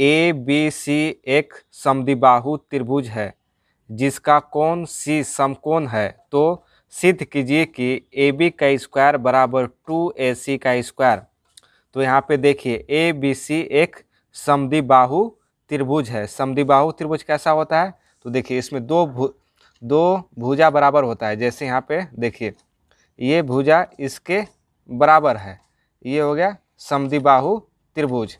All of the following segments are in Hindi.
ए बी सी एक समदिबाहु त्रिभुज है जिसका कोण सी समकोण है तो सिद्ध कीजिए कि ए बी का स्क्वायर बराबर टू ए सी का स्क्वायर तो यहाँ पे देखिए ए बी सी एक समदिबाहु त्रिभुज है समदिबाहु त्रिभुज कैसा होता है तो देखिए इसमें दो भु दो भुजा बराबर होता है जैसे यहाँ पे देखिए ये भुजा इसके बराबर है ये हो गया समदिबाहु त्रिभुज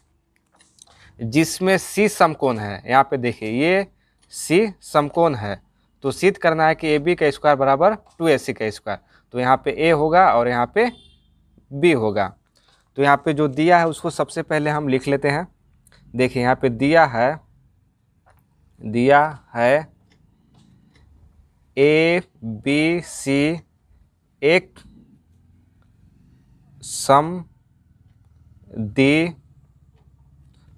जिसमें सी समकोण है यहाँ पे देखिए ये सी समकोण है तो सिद्ध करना है कि ए बी का स्क्वायर बराबर टू ए सी का स्क्वायर तो यहाँ पे ए होगा और यहाँ पे बी होगा तो यहाँ पे जो दिया है उसको सबसे पहले हम लिख लेते हैं देखिए यहाँ पे दिया है दिया है ए बी सी एक सम दी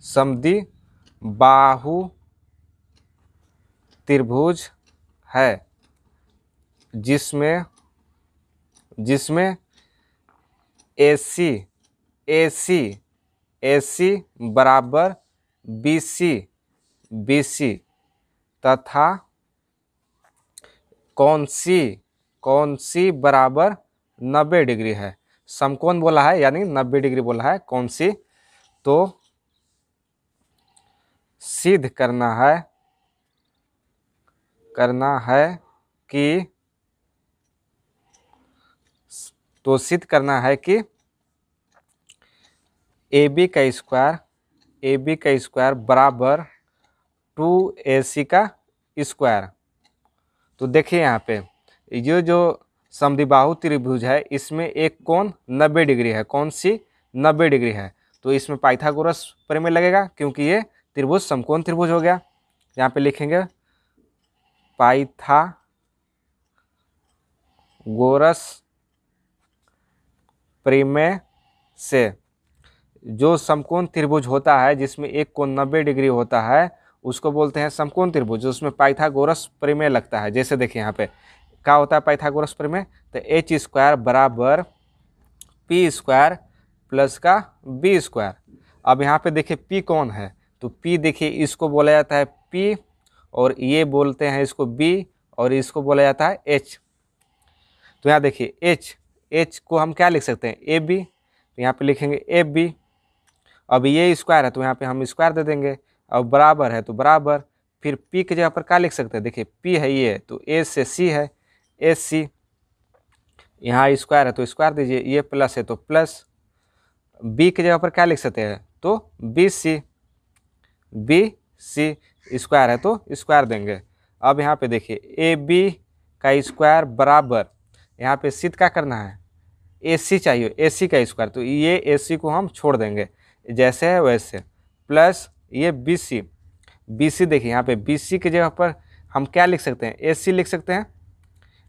समी बाहु त्रिभुज है जिसमें जिसमें एसी एसी एसी बराबर बीसी बीसी तथा कौन सी कौन सी बराबर नब्बे डिग्री है समकोण बोला है यानी नब्बे डिग्री बोला है कौन सी तो सिद्ध करना है करना है कि तो सिद्ध करना है कि ए बी का स्क्वायर ए बी का स्क्वायर बराबर टू ए सी का स्क्वायर तो देखिए यहाँ पे ये जो समिबाहु त्रिभुज है इसमें एक कोण नब्बे डिग्री है कौन सी नब्बे डिग्री है तो इसमें पाइथागोरस प्रमेय लगेगा क्योंकि ये त्रिभुज समकोण त्रिभुज हो गया यहाँ पे लिखेंगे पाइथा गोरस प्रेमे से जो समकोण त्रिभुज होता है जिसमें एक कोण नब्बे डिग्री होता है उसको बोलते हैं समकोण त्रिभुज उसमें पाइथागोरस प्रेमे लगता है जैसे देखिए यहाँ पे क्या होता है पाइथागोरस प्रेमे तो एच स्क्वायर बराबर पी स्क्वायर प्लस का बी स्क्वायर अब यहाँ पे देखिए पी कौन है तो पी देखिए इसको बोला जाता है पी और ये बोलते हैं इसको बी और इसको बोला जाता है एच तो यहाँ देखिए एच एच को हम क्या लिख सकते हैं ए बी तो यहाँ पे लिखेंगे ए बी अब ये स्क्वायर है तो यहाँ पे हम स्क्वायर दे देंगे अब बराबर है तो बराबर फिर पी की जगह पर क्या लिख सकते हैं देखिए पी है ये तो ए से सी है ए सी यहाँ स्क्वायर है तो स्क्वायर दीजिए ये प्लस है तो प्लस बी की जगह पर क्या लिख सकते हैं तो B C B C square है तो स्क्वायर देंगे अब यहाँ पे देखिए ए बी का स्क्वायर बराबर यहाँ पे सीत का करना है ए सी चाहिए ए सी का स्क्वायर तो ये ए सी को हम छोड़ देंगे जैसे है वैसे प्लस ये बी सी बी सी देखिए यहाँ पे बी सी की जगह पर हम क्या लिख सकते हैं ए सी लिख सकते हैं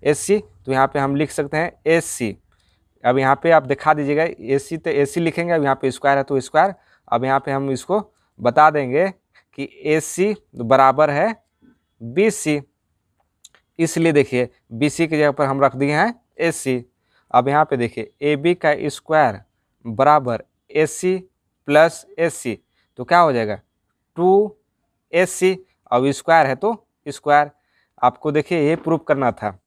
ए सी तो यहाँ पे हम लिख सकते हैं ए सी अब यहाँ पे आप दिखा दीजिएगा ए सी तो ए सी लिखेंगे अब यहाँ पे स्क्वायर है तो स्क्वायर अब यहाँ पे हम इसको बता देंगे कि ए सी बराबर है बी सी इसलिए देखिए बी सी की जगह पर हम रख दिए हैं ए सी अब यहाँ पे देखिए ए बी का स्क्वायर बराबर ए सी प्लस ए सी तो क्या हो जाएगा टू ए सी अब स्क्वायर है तो स्क्वायर आपको देखिए ये प्रूव करना था